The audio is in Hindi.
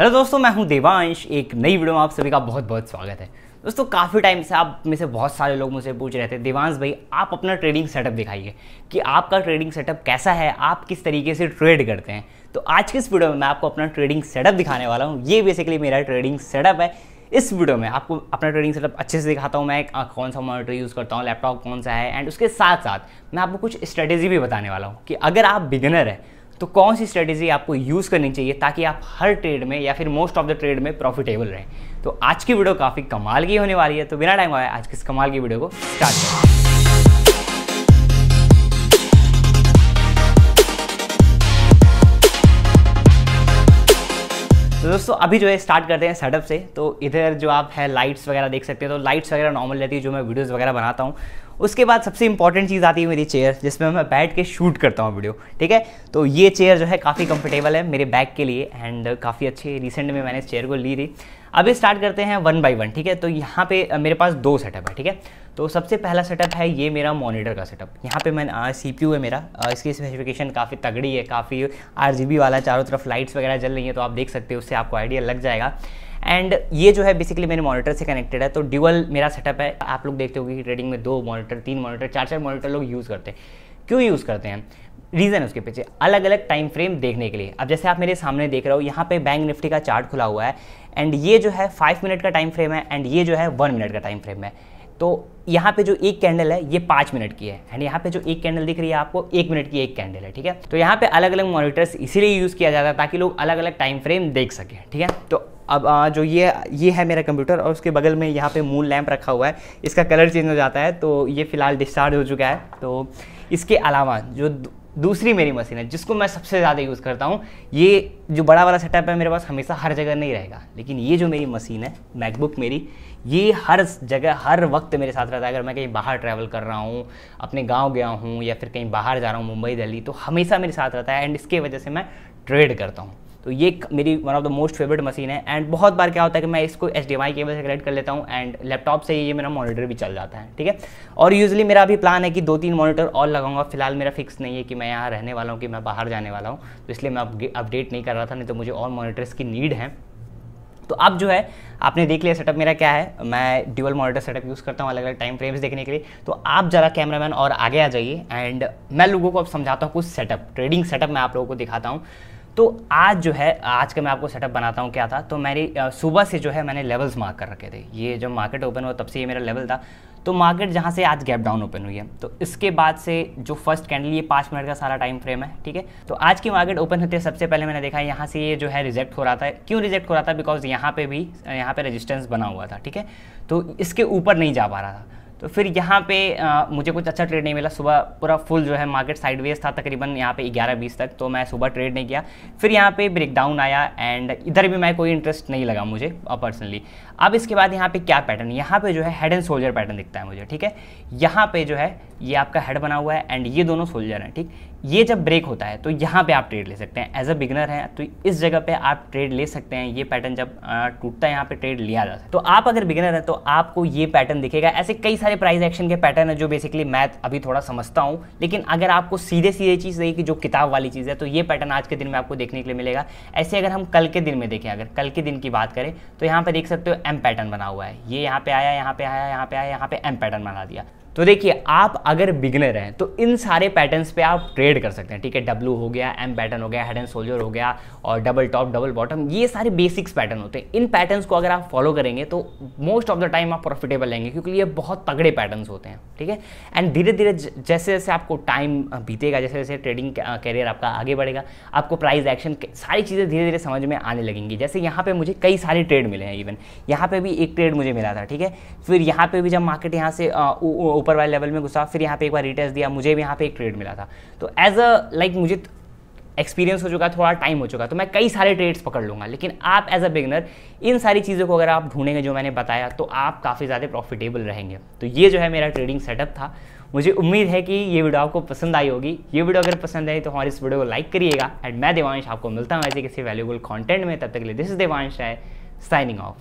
हेलो दोस्तों मैं हूं देवांश एक नई वीडियो में आप सभी का बहुत बहुत स्वागत है दोस्तों काफ़ी टाइम से आप में से बहुत सारे लोग मुझसे पूछ रहे थे देवांश भाई आप अपना ट्रेडिंग सेटअप दिखाइए कि आपका ट्रेडिंग सेटअप कैसा है आप किस तरीके से ट्रेड करते हैं तो आज की इस वीडियो में मैं आपको अपना ट्रेडिंग सेटअप दिखाने वाला हूँ ये बेसिकली मेरा ट्रेडिंग सेटअप है इस वीडियो में आपको अपना ट्रेडिंग सेटअप अच्छे से दिखाता हूँ मैं कौन सा मॉनिटर यूज़ करता हूँ लैपटॉप कौन सा है एंड उसके साथ साथ मैं आपको कुछ स्ट्रेटेजी भी बताने वाला हूँ कि अगर आप बिगिनर हैं तो कौन सी स्ट्रेटेजी आपको यूज़ करनी चाहिए ताकि आप हर ट्रेड में या फिर मोस्ट ऑफ द ट्रेड में प्रॉफिटेबल रहें तो आज की वीडियो काफ़ी कमाल की होने वाली है तो बिना टाइम आया आज की इस कमाल की वीडियो को स्टार्ट करें तो दोस्तों अभी जो है स्टार्ट करते हैं सेटअप से तो इधर जो आप है लाइट्स वगैरह देख सकते हैं तो लाइट्स वगैरह नॉर्मल रहती है जो मैं वीडियोस वगैरह बनाता हूँ उसके बाद सबसे इंपॉर्टेंट चीज़ आती है मेरी चेयर जिसमें मैं बैठ के शूट करता हूँ वीडियो ठीक है तो ये चेयर जो है काफ़ी कंफर्टेबल है मेरे बैग के लिए एंड काफ़ी अच्छी रिसेंट में मैंने इस चेयर को ली थी अभी स्टार्ट करते हैं वन बाई वन ठीक है तो यहाँ पे मेरे पास दो सेटअप है ठीक है तो सबसे पहला सेटअप है ये मेरा मॉनिटर का सेटअप यहाँ पे मैंने सी पी है मेरा आ, इसकी स्पेसिफिकेशन काफ़ी तगड़ी है काफ़ी आर वाला चारों तरफ लाइट्स वगैरह जल रही हैं तो आप देख सकते हो उससे आपको आइडिया लग जाएगा एंड ये जो है बेसिकली मेरे मॉनिटर से कनेक्टेड है तो ड्यूअल मेरा सेटअप है आप लोग देखते हो कि ट्रेडिंग में दो मॉनिटर तीन मॉनिटर चार चार मॉनिटर लोग यूज़ करते हैं क्यों यूज़ करते हैं रीज़न उसके पीछे अलग अलग टाइम फ्रेम देखने के लिए अब जैसे आप मेरे सामने देख रहे हो यहाँ पे बैंक निफ्टी का चार्ट खुला हुआ है एंड ये जो है फाइव मिनट का टाइम फ्रेम है एंड ये जो है वन मिनट का टाइम फ्रेम है तो यहाँ पे जो एक कैंडल है ये पाँच मिनट की है एंड यहाँ पे जो एक कैंडल दिख रही है आपको एक मिनट की एक कैंडल है ठीक है तो यहाँ पे अलग अलग मॉनिटर्स इसीलिए यूज़ किया जाता है ताकि लोग अलग अलग टाइम फ्रेम देख सकें ठीक है तो अब जो ये ये है मेरा कंप्यूटर और उसके बगल में यहाँ पे मून लैम्प रखा हुआ है इसका कलर चेंज हो जाता है तो ये फ़िलहाल डिस्चार्ज हो चुका है तो इसके अलावा जो दूसरी मेरी मशीन है जिसको मैं सबसे ज़्यादा यूज़ करता हूँ ये जो बड़ा वाला सेटअप है मेरे पास हमेशा हर जगह नहीं रहेगा लेकिन ये जो मेरी मशीन है मैकबुक मेरी ये हर जगह हर वक्त मेरे साथ रहता है अगर मैं कहीं बाहर ट्रैवल कर रहा हूँ अपने गांव गया हूँ या फिर कहीं बाहर जा रहा हूँ मुंबई दिल्ली तो हमेशा मेरे साथ रहता है एंड इसके वजह से मैं ट्रेड करता हूँ तो ये मेरी one of the most favourite machine है एंड बहुत बार क्या होता है कि मैं इसको H D M I cable से कनेक्ट कर लेता हूँ एंड लैपटॉप से ये मेरा मॉनिटर भी चल जाता है ठीक है और यूजली मेरा अभी प्लान है कि दो तीन मॉनिटर और लगाऊंगा फिलहाल मेरा फिक्स नहीं है कि मैं यहाँ रहने वाला हूँ कि मैं बाहर जाने वाला हूँ तो इसलिए मैं अपडेट नहीं कर रहा था नहीं तो मुझे और मोनिटर्स की नीड है तो अब जो है आपने देख लिया सेटअप मेरा क्या है मैं ड्यूअल मॉनिटर सेटअप यूज़ करता हूँ अलग अलग टाइम फ्रेम्स देखने के लिए तो आप ज़रा कैमरामैन और आगे आ जाइए एंड मैं लोगों को अब समझाता हूँ कुछ सेटअप ट्रेडिंग सेटअप मैं आप लोगों को दिखाता हूँ तो आज जो है आज का मैं आपको सेटअप बनाता हूँ क्या था तो मेरी सुबह से जो है मैंने लेवल्स मार्क कर रखे थे ये जब मार्केट ओपन हुआ तब से ये मेरा लेवल था तो मार्केट जहाँ से आज गैप डाउन ओपन हुई है तो इसके बाद से जो फर्स्ट कैंडल ये पाँच मिनट का सारा टाइम फ्रेम है ठीक है तो आज की मार्केट ओपन होती है सबसे पहले मैंने देखा यहाँ से ये जो है रिजेक्ट हो रहा था क्यों रिजेक्ट हो रहा था बिकॉज यहाँ पे भी यहाँ पे रेजिस्टेंस बना हुआ था ठीक है तो इसके ऊपर नहीं जा पा रहा था तो फिर यहाँ पे आ, मुझे कुछ अच्छा ट्रेड नहीं मिला सुबह पूरा फुल जो है मार्केट साइडवेज था तकरीबन यहाँ पे 11 बीस तक तो मैं सुबह ट्रेड नहीं किया फिर यहाँ पे ब्रेकडाउन आया एंड इधर भी मैं कोई इंटरेस्ट नहीं लगा मुझे पर्सनली अब इसके बाद यहाँ पे क्या पैटर्न यहाँ पे जो है हेड एंड सोल्जर पैटर्न दिखता है मुझे ठीक है यहाँ पे जो है ये आपका हेड बना हुआ है एंड ये दोनों सोल्जर हैं ठीक ये जब ब्रेक होता है तो यहाँ पे आप ट्रेड ले सकते हैं एज अ बिगनर हैं तो इस जगह पे आप ट्रेड ले सकते हैं ये पैटर्न जब टूटता है यहाँ पे ट्रेड लिया जाता है तो आप अगर बिगनर हैं तो आपको ये पैटर्न दिखेगा ऐसे कई सारे सारे प्राइस एक्शन के पैटर्न है जो बेसिकली मैं अभी थोड़ा समझता हूँ लेकिन अगर आपको सीधे सीधे चीज़ चाहिए कि जो किताब वाली चीज़ है तो ये पैटर्न आज के दिन में आपको देखने के लिए मिलेगा ऐसे अगर हम कल के दिन में देखें अगर कल के दिन की बात करें तो यहाँ पर देख सकते हो एम पैटर्न बना हुआ है ये यहाँ पे आया यहाँ पे आया यहाँ पे आया यहाँ पे एम पैटर्न बना दिया तो देखिए आप अगर बिगनर हैं तो इन सारे पैटर्न्स पे आप ट्रेड कर सकते हैं ठीक है डब्लू हो गया एम पैटर्न हो गया हेड एंड सोल्जर हो गया और डबल टॉप डबल बॉटम ये सारे बेसिक्स पैटर्न होते हैं इन पैटर्न्स को अगर आप फॉलो करेंगे तो मोस्ट ऑफ द टाइम आप प्रॉफिटेबल रहेंगे क्योंकि ये बहुत तगड़े पैटर्न होते हैं ठीक है एंड धीरे धीरे जैसे जैसे आपको टाइम बीतेगा जैसे जैसे ट्रेडिंग करियर आपका आगे बढ़ेगा आपको प्राइस एक्शन सारी चीज़ें धीरे धीरे समझ में आने लगेंगी जैसे यहाँ पर मुझे कई सारे ट्रेड मिले हैं इवन यहाँ पर भी एक ट्रेड मुझे मिला था ठीक है फिर यहाँ पर भी जब मार्केट यहाँ से ऊपर वाले लेवल में घुसा फिर यहाँ पे एक बार रिटेस्ट दिया मुझे भी यहाँ पे एक ट्रेड मिला था तो एज अ लाइक मुझे एक्सपीरियंस हो चुका थोड़ा टाइम हो चुका तो मैं कई सारे ट्रेड्स पकड़ लूँगा लेकिन आप एज अ बिगनर इन सारी चीज़ों को अगर आप ढूंढेंगे जो मैंने बताया तो आप काफ़ी ज़्यादा प्रॉफिटेबल रहेंगे तो ये जो है मेरा ट्रेडिंग सेटअप था मुझे उम्मीद है कि ये वीडियो आपको पसंद आई होगी ये वीडियो अगर पसंद आई तो हमारे इस वीडियो को लाइक करिएगा एंड मैं देवांश आपको मिलता हूँ ऐसे किसी वैल्यूबल कॉन्टेंट में तब तक के लिए दिस इज देवांश है साइनिंग ऑफ